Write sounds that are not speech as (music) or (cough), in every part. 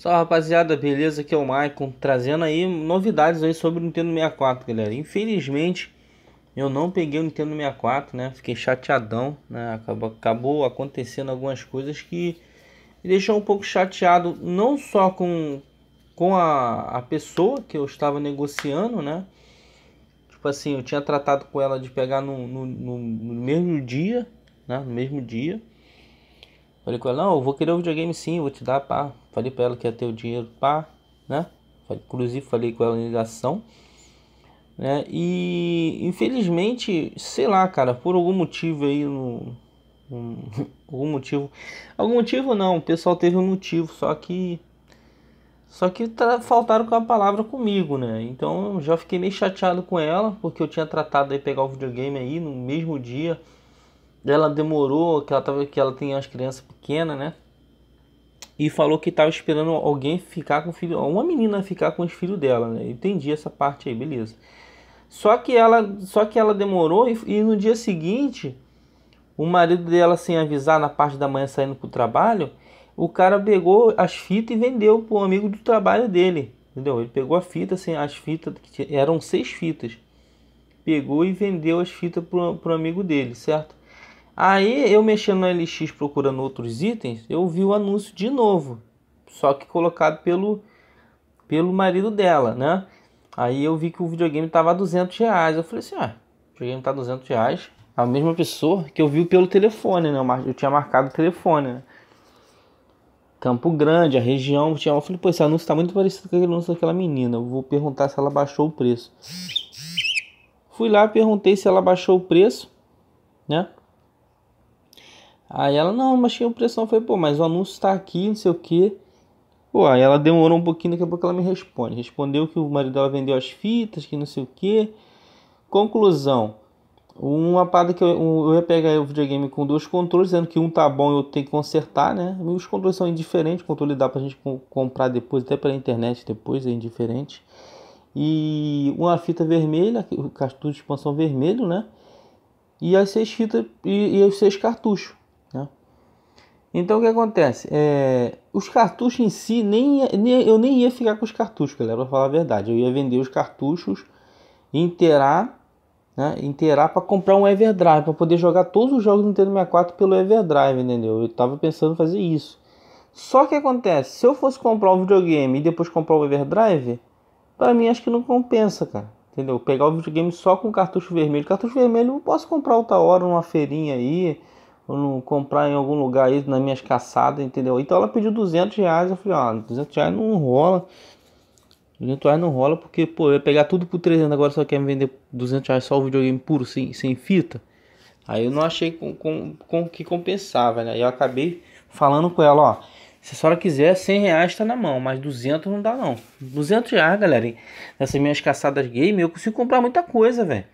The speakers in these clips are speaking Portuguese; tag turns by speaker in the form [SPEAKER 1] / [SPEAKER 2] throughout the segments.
[SPEAKER 1] Salve rapaziada, beleza? Aqui é o Maicon trazendo aí novidades aí sobre o Nintendo 64, galera. Infelizmente eu não peguei o Nintendo 64, né? Fiquei chateadão, né? Acabou, acabou acontecendo algumas coisas que me deixou um pouco chateado, não só com, com a, a pessoa que eu estava negociando, né? Tipo assim, eu tinha tratado com ela de pegar no, no, no, no mesmo dia, né? No mesmo dia. Falei com ela, não, eu vou querer o um videogame sim, vou te dar, pá. Falei pra ela que ia ter o dinheiro, pá, né? Inclusive falei com ela em ligação. Né? E infelizmente, sei lá, cara, por algum motivo aí no. Um, (laughs) algum motivo. Algum motivo não, o pessoal teve um motivo, só que. Só que faltaram com a palavra comigo, né? Então eu já fiquei meio chateado com ela, porque eu tinha tratado de pegar o videogame aí no mesmo dia ela demorou, que ela tava, que ela tem umas crianças pequenas, né? E falou que estava esperando alguém ficar com o filho, uma menina ficar com os filhos dela, né? Entendi essa parte aí, beleza. Só que ela, só que ela demorou e, e no dia seguinte, o marido dela sem avisar na parte da manhã saindo pro trabalho, o cara pegou as fitas e vendeu pro amigo do trabalho dele, entendeu? Ele pegou a fita, assim, as fitas que tinha, eram seis fitas. Pegou e vendeu as fitas pro, pro amigo dele, certo? Aí eu mexendo no LX procurando outros itens, eu vi o anúncio de novo, só que colocado pelo pelo marido dela, né? Aí eu vi que o videogame tava a 200 reais. Eu falei assim, ah, o videogame tá a 200 reais. A mesma pessoa que eu vi pelo telefone, né? Eu tinha marcado o telefone, né? Campo Grande, a região. Eu falei, pô, esse anúncio tá muito parecido com aquele anúncio daquela menina. Eu vou perguntar se ela baixou o preço. Fui lá, perguntei se ela baixou o preço, né? Aí ela, não, mas tinha pressão. Eu falei, pô, mas o anúncio tá aqui, não sei o que Pô, aí ela demorou um pouquinho, daqui a pouco ela me responde. Respondeu que o marido dela vendeu as fitas, que não sei o que Conclusão. Uma parada que eu, eu ia pegar o videogame com dois controles, dizendo que um tá bom e eu tenho que consertar, né? os controles são indiferentes, o controle dá pra gente comprar depois, até pela internet depois, é indiferente. E uma fita vermelha, o cartucho de expansão vermelho, né? E as seis fitas e, e os seis cartuchos. Então o que acontece? É, os cartuchos em si, nem, nem, eu nem ia ficar com os cartuchos, galera, pra falar a verdade. Eu ia vender os cartuchos, inteirar, né? Inteirar pra comprar um Everdrive, para poder jogar todos os jogos do Nintendo 64 pelo Everdrive, entendeu? Eu tava pensando em fazer isso. Só que acontece, se eu fosse comprar um videogame e depois comprar o um Everdrive, para mim acho que não compensa, cara. Entendeu? Pegar o videogame só com cartucho vermelho. Cartucho vermelho eu posso comprar outra hora numa feirinha aí não comprar em algum lugar aí nas minhas caçadas, entendeu? Então ela pediu 200 reais, eu falei, ah, 200 reais não rola. 200 reais não rola porque, pô, eu ia pegar tudo por 300, agora só quer me vender 200 reais só o videogame puro, sem, sem fita. Aí eu não achei com, com, com que compensava, né? E eu acabei falando com ela, ó, se a senhora quiser, 100 reais tá na mão, mas 200 não dá não. 200 reais, galera, nessas minhas caçadas game, eu consigo comprar muita coisa, velho.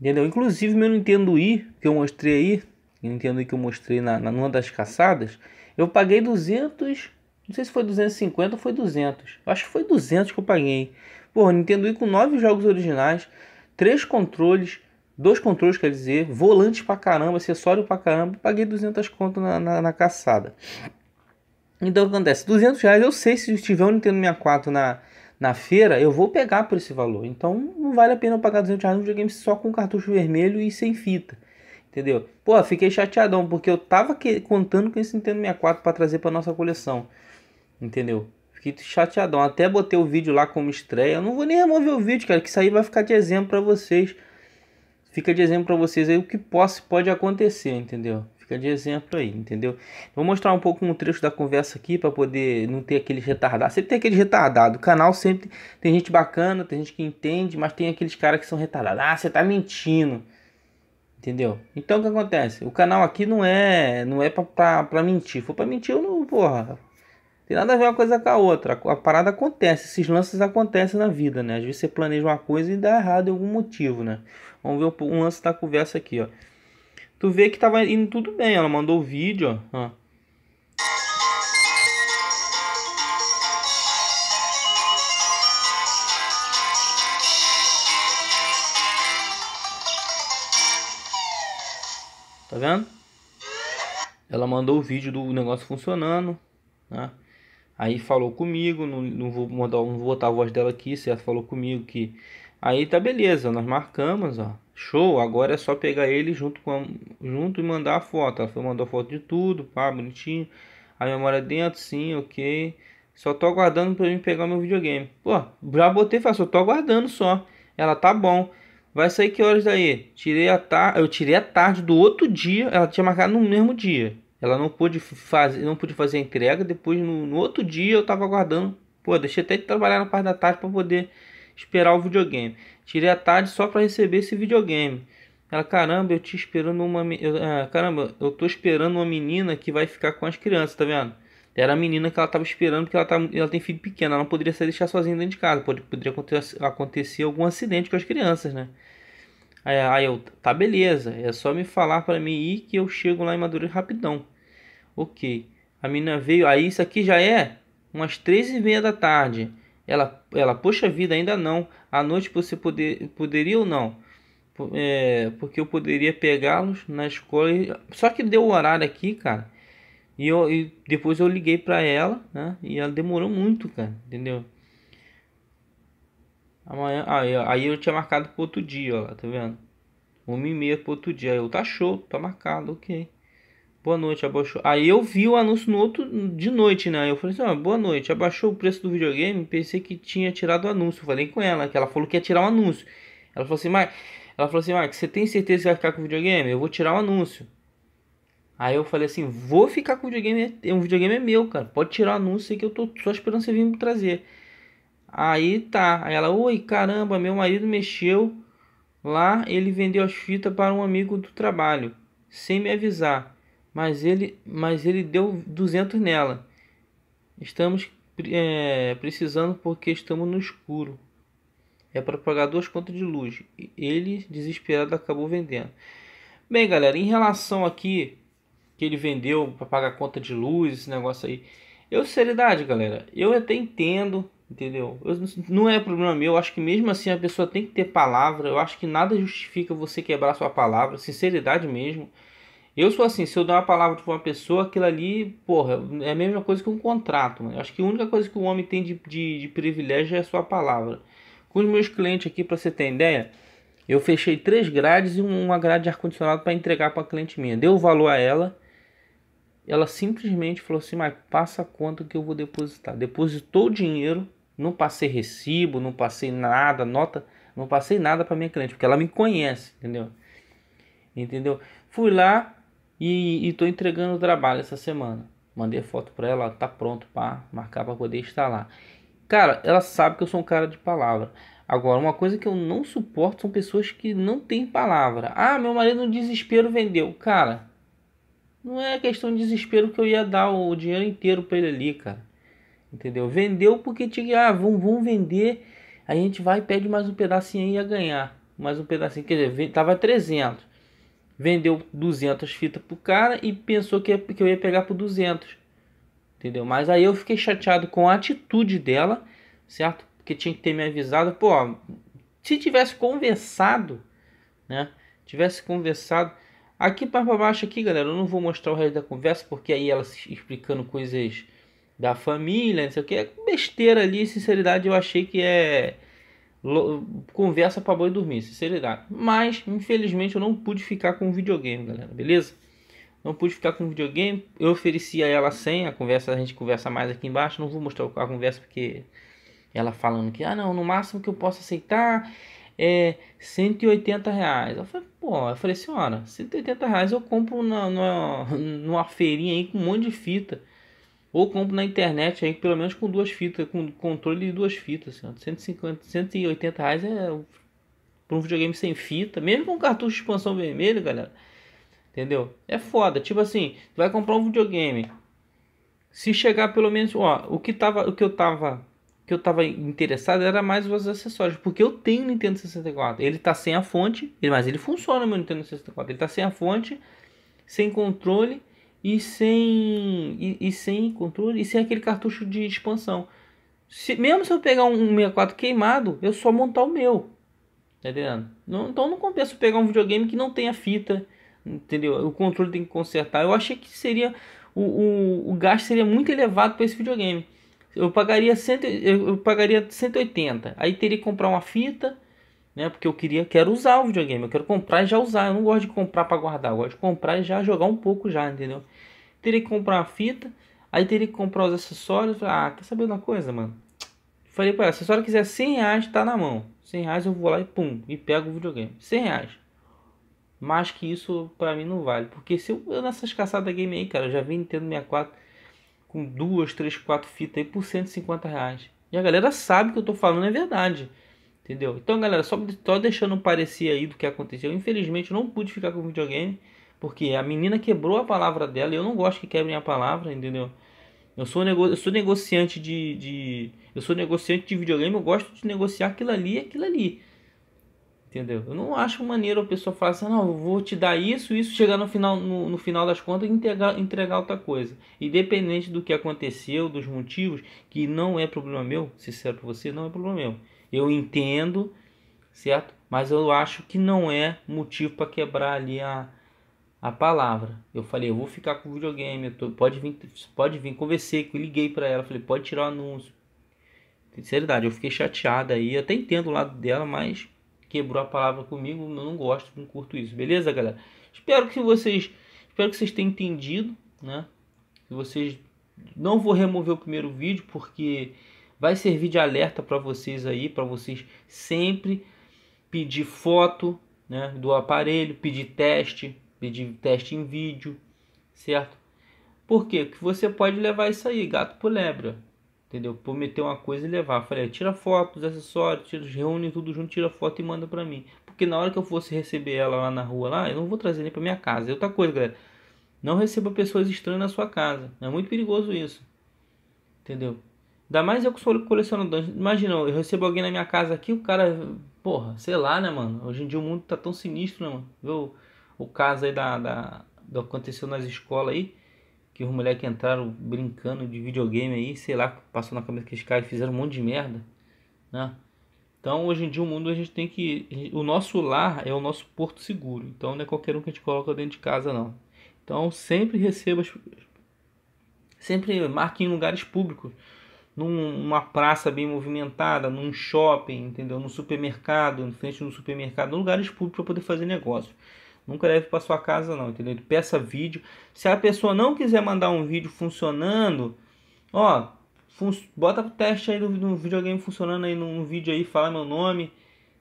[SPEAKER 1] Entendeu? Inclusive meu Nintendo Wii, que eu mostrei aí, Nintendo que eu mostrei na, na, numa das caçadas, eu paguei 200, não sei se foi 250 ou foi 200. Acho que foi 200 que eu paguei. Pô, Nintendo Wii com nove jogos originais, três controles, dois controles, quer dizer, volante pra caramba, acessório pra caramba, paguei 200 conto na, na, na caçada. Então o que acontece? 200 reais eu sei se tiver um Nintendo 64 na, na feira, eu vou pegar por esse valor. Então não vale a pena eu pagar 200 reais num videogame só com cartucho vermelho e sem fita. Entendeu? Pô, fiquei chateadão, porque eu tava que... contando com esse Nintendo 64 para trazer para nossa coleção. Entendeu? Fiquei chateadão. Até botei o vídeo lá como estreia. Eu não vou nem remover o vídeo, cara, que isso aí vai ficar de exemplo para vocês. Fica de exemplo para vocês aí o que possa, pode acontecer, entendeu? Fica de exemplo aí, entendeu? Vou mostrar um pouco um trecho da conversa aqui para poder não ter aqueles retardados. Sempre tem aquele retardado. O canal sempre tem gente bacana, tem gente que entende, mas tem aqueles caras que são retardados. Ah, você tá mentindo. Entendeu? Então o que acontece? O canal aqui não é não é pra, pra, pra mentir. For pra mentir, eu não. Porra. Tem nada a ver uma coisa com a outra. A parada acontece. Esses lances acontecem na vida, né? Às vezes você planeja uma coisa e dá errado em algum motivo, né? Vamos ver um lance da conversa aqui, ó. Tu vê que tava indo tudo bem. Ela mandou o vídeo, ó. vendo? Ela mandou o vídeo do negócio funcionando, né? Aí falou comigo, não, não vou mandar, não vou botar a voz dela aqui, se ela falou comigo que aí tá beleza, nós marcamos, ó. Show, agora é só pegar ele junto com a, junto e mandar a foto. Ela foi mandou foto de tudo, pá, bonitinho. A memória dentro, sim, OK. Só tô aguardando para mim pegar meu videogame. Pô, já botei, só tô aguardando só. Ela tá bom. Vai sair que horas daí? Tirei a tarde, eu tirei a tarde do outro dia, ela tinha marcado no mesmo dia. Ela não pôde fazer, não pôde fazer a entrega, depois no, no outro dia eu tava aguardando. Pô, deixei até de trabalhar na parte da tarde para poder esperar o videogame. Tirei a tarde só para receber esse videogame. Ela, caramba, eu te esperando uma. Eu, ah, caramba, eu tô esperando uma menina que vai ficar com as crianças, tá vendo? era a menina que ela estava esperando, porque ela, tá, ela tem filho pequeno, ela não poderia sair deixar sozinha dentro de casa, pode, poderia acontecer, acontecer algum acidente com as crianças, né? Aí, aí eu, tá beleza, é só me falar para mim ir que eu chego lá em Madureira rapidão. Ok, a menina veio, aí isso aqui já é umas três e meia da tarde. Ela, ela, poxa vida, ainda não. À noite você poder, poderia ou não? É, porque eu poderia pegá-los na escola. E... Só que deu o horário aqui, cara e, eu, e depois eu liguei pra ela, né? E ela demorou muito, cara, entendeu? Amanhã, aí, ah, aí eu tinha marcado pro outro dia, ó, tá vendo? Uma e meia pro outro dia. Aí eu, tá show, tá marcado, ok. Boa noite, abaixou. Aí eu vi o anúncio no outro de noite, né? Eu falei assim, ó, boa noite, abaixou o preço do videogame, pensei que tinha tirado o anúncio. Falei com ela, que ela falou que ia tirar o anúncio. Ela falou assim, mas ela falou assim, Marcos, você tem certeza que vai ficar com o videogame? Eu vou tirar o anúncio. Aí eu falei assim, vou ficar com o videogame, um é, videogame é meu, cara. Pode tirar o anúncio que eu tô só esperando você vir me trazer. Aí tá, aí ela, oi, caramba, meu marido mexeu lá, ele vendeu as fitas para um amigo do trabalho, sem me avisar. Mas ele, mas ele deu 200 nela. Estamos é, precisando porque estamos no escuro. É para pagar duas contas de luz. Ele, desesperado, acabou vendendo. Bem, galera, em relação aqui que ele vendeu para pagar conta de luz, esse negócio aí. Eu, seriedade, galera, eu até entendo, entendeu? Eu, não é problema meu, eu acho que mesmo assim a pessoa tem que ter palavra. Eu acho que nada justifica você quebrar sua palavra, sinceridade mesmo. Eu sou assim, se eu dar uma palavra para uma pessoa, aquilo ali, porra, é a mesma coisa que um contrato, mano. Eu acho que a única coisa que o homem tem de, de, de privilégio é a sua palavra. Com os meus clientes aqui, para você ter ideia, eu fechei três grades e uma grade de ar-condicionado para entregar para a cliente minha. Deu valor a ela, ela simplesmente falou assim: mas passa a conta que eu vou depositar. Depositou o dinheiro, não passei recibo, não passei nada, nota, não passei nada para minha cliente, porque ela me conhece, entendeu? Entendeu? Fui lá e, estou entregando o trabalho essa semana. Mandei foto para ela, tá pronto para marcar para poder instalar. Cara, ela sabe que eu sou um cara de palavra. Agora, uma coisa que eu não suporto são pessoas que não têm palavra. Ah, meu marido no desespero vendeu. Cara, não é questão de desespero que eu ia dar o dinheiro inteiro para ele ali, cara. Entendeu? Vendeu porque tinha, ah, vão, vão vender. A gente vai e pede mais um pedacinho e ia ganhar. Mais um pedacinho, quer dizer, tava 300. Vendeu 200 fitas pro cara e pensou que, que eu ia pegar por 200. Entendeu? Mas aí eu fiquei chateado com a atitude dela, certo? Porque tinha que ter me avisado. Pô, se tivesse conversado, né? Tivesse conversado Aqui para baixo aqui, galera, eu não vou mostrar o resto da conversa, porque aí ela explicando coisas da família, não sei o que, é besteira ali, sinceridade, eu achei que é conversa para boi dormir, sinceridade. Mas, infelizmente, eu não pude ficar com o videogame, galera, beleza? Não pude ficar com o videogame, eu ofereci a ela sem a conversa, a gente conversa mais aqui embaixo, não vou mostrar a conversa porque ela falando que, ah não, no máximo que eu posso aceitar é 180 reais. Eu falei, pô, eu falei, senhora, assim, 180 reais eu compro na, na, (laughs) numa feirinha aí com um monte de fita. Ou compro na internet aí, pelo menos com duas fitas, com controle de duas fitas. Senhora. 150, 180 reais é um videogame sem fita, mesmo com cartucho de expansão vermelho, galera. Entendeu? É foda. Tipo assim, vai comprar um videogame. Se chegar pelo menos, ó, o que tava, o que eu tava que eu estava interessado era mais os acessórios, porque eu tenho Nintendo 64. Ele está sem a fonte, mas ele funciona meu Nintendo 64. Ele está sem a fonte, sem controle e sem e, e, sem controle e sem aquele cartucho de expansão. Se, mesmo se eu pegar um 64 queimado, eu só montar o meu. Tá entendeu Não, então não compensa pegar um videogame que não tenha fita, entendeu? O controle tem que consertar. Eu achei que seria o, o, o gasto seria muito elevado para esse videogame eu pagaria, cento, eu pagaria 180. Aí teria que comprar uma fita, né? Porque eu queria, quero usar o videogame, eu quero comprar e já usar. Eu não gosto de comprar para guardar, eu gosto de comprar e já jogar um pouco já, entendeu? Teria que comprar uma fita, aí teria que comprar os acessórios. Ah, quer saber uma coisa, mano? Falei para ela, se a senhora quiser 100 reais, tá na mão. 100 reais eu vou lá e pum, e pego o videogame. 100 reais. Mais que isso, para mim não vale. Porque se eu, eu nessas caçadas game aí, cara, eu já vi Nintendo 64 com duas, três, quatro fitas aí por 150 reais. E a galera sabe que eu tô falando é verdade. Entendeu? Então, galera, só, só deixando um parecer aí do que aconteceu. Infelizmente, eu não pude ficar com o videogame. Porque a menina quebrou a palavra dela. E eu não gosto que quebrem a palavra, entendeu? Eu sou, nego... eu sou negociante de, de. Eu sou negociante de videogame. Eu gosto de negociar aquilo ali e aquilo ali. Entendeu? Eu não acho maneiro a pessoa falar assim, não, vou te dar isso, isso, chegar no final, no, no final das contas e entregar, entregar outra coisa. Independente do que aconteceu, dos motivos, que não é problema meu, sincero pra você, não é problema meu. Eu entendo, certo? Mas eu acho que não é motivo para quebrar ali a, a palavra. Eu falei, eu vou ficar com o videogame, tô, pode vir, pode vir, conversei, liguei para ela, falei, pode tirar o anúncio. Sinceridade, eu fiquei chateada aí, até entendo o lado dela, mas quebrou a palavra comigo, eu não gosto, não curto isso. Beleza, galera? Espero que vocês, espero que vocês tenham entendido, né? Que vocês não vou remover o primeiro vídeo porque vai servir de alerta para vocês aí, para vocês sempre pedir foto, né, do aparelho, pedir teste, pedir teste em vídeo, certo? Porque que você pode levar isso aí, gato por lebre. Entendeu? Prometer uma coisa e levar. falei, é, tira fotos, acessórios, tira, reúne tudo junto, tira foto e manda pra mim. Porque na hora que eu fosse receber ela lá na rua, lá, ah, eu não vou trazer nem pra minha casa. É outra coisa, galera. Não receba pessoas estranhas na sua casa. É muito perigoso isso. Entendeu? Ainda mais eu que sou colecionador. Imagina, eu recebo alguém na minha casa aqui, o cara. Porra, sei lá, né, mano? Hoje em dia o mundo tá tão sinistro, né, mano? Viu o caso aí da. da do que aconteceu nas escolas aí que os moleques entraram brincando de videogame aí, sei lá, passou na cabeça que os caras fizeram um monte de merda, né? Então, hoje em dia, o mundo a gente tem que. O nosso lar é o nosso porto seguro. Então, não é qualquer um que a gente coloca dentro de casa, não. Então, sempre receba. Sempre marque em lugares públicos. Numa praça bem movimentada, num shopping, entendeu? Num supermercado, em frente de um supermercado, em lugares públicos para poder fazer negócio. Nunca leve para sua casa não, entendeu? Peça vídeo. Se a pessoa não quiser mandar um vídeo funcionando, ó, fun bota o teste aí no do videogame funcionando aí num vídeo aí, fala meu nome.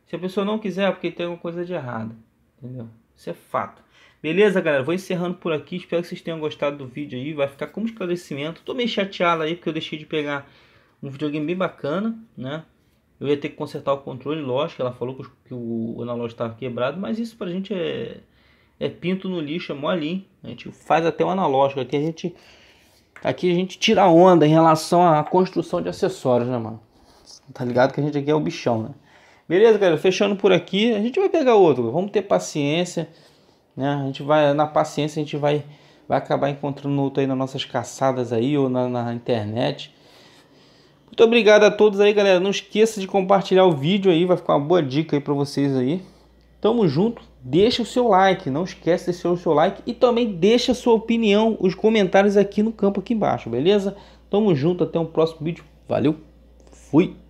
[SPEAKER 1] Se a pessoa não quiser, é porque tem alguma coisa de errada, entendeu? Isso é fato. Beleza, galera? Vou encerrando por aqui. Espero que vocês tenham gostado do vídeo aí. Vai ficar como esclarecimento. Tô meio chateado aí porque eu deixei de pegar um videogame bem bacana, né? Eu ia ter que consertar o controle, lógico. Ela falou que o, que o analógico estava quebrado, mas isso pra gente é é pinto no lixo, é molinho. A gente faz até o analógico aqui, a gente aqui a gente tira onda em relação à construção de acessórios, né, mano? Tá ligado que a gente aqui é o bichão, né? Beleza, galera, fechando por aqui, a gente vai pegar outro. Vamos ter paciência, né? A gente vai na paciência, a gente vai vai acabar encontrando outro aí nas nossas caçadas aí ou na, na internet. Muito obrigado a todos aí, galera. Não esqueça de compartilhar o vídeo aí, vai ficar uma boa dica aí para vocês aí. Tamo junto, deixa o seu like, não esquece de deixar o seu like e também deixa a sua opinião, os comentários aqui no campo aqui embaixo, beleza? Tamo junto, até o um próximo vídeo. Valeu, fui!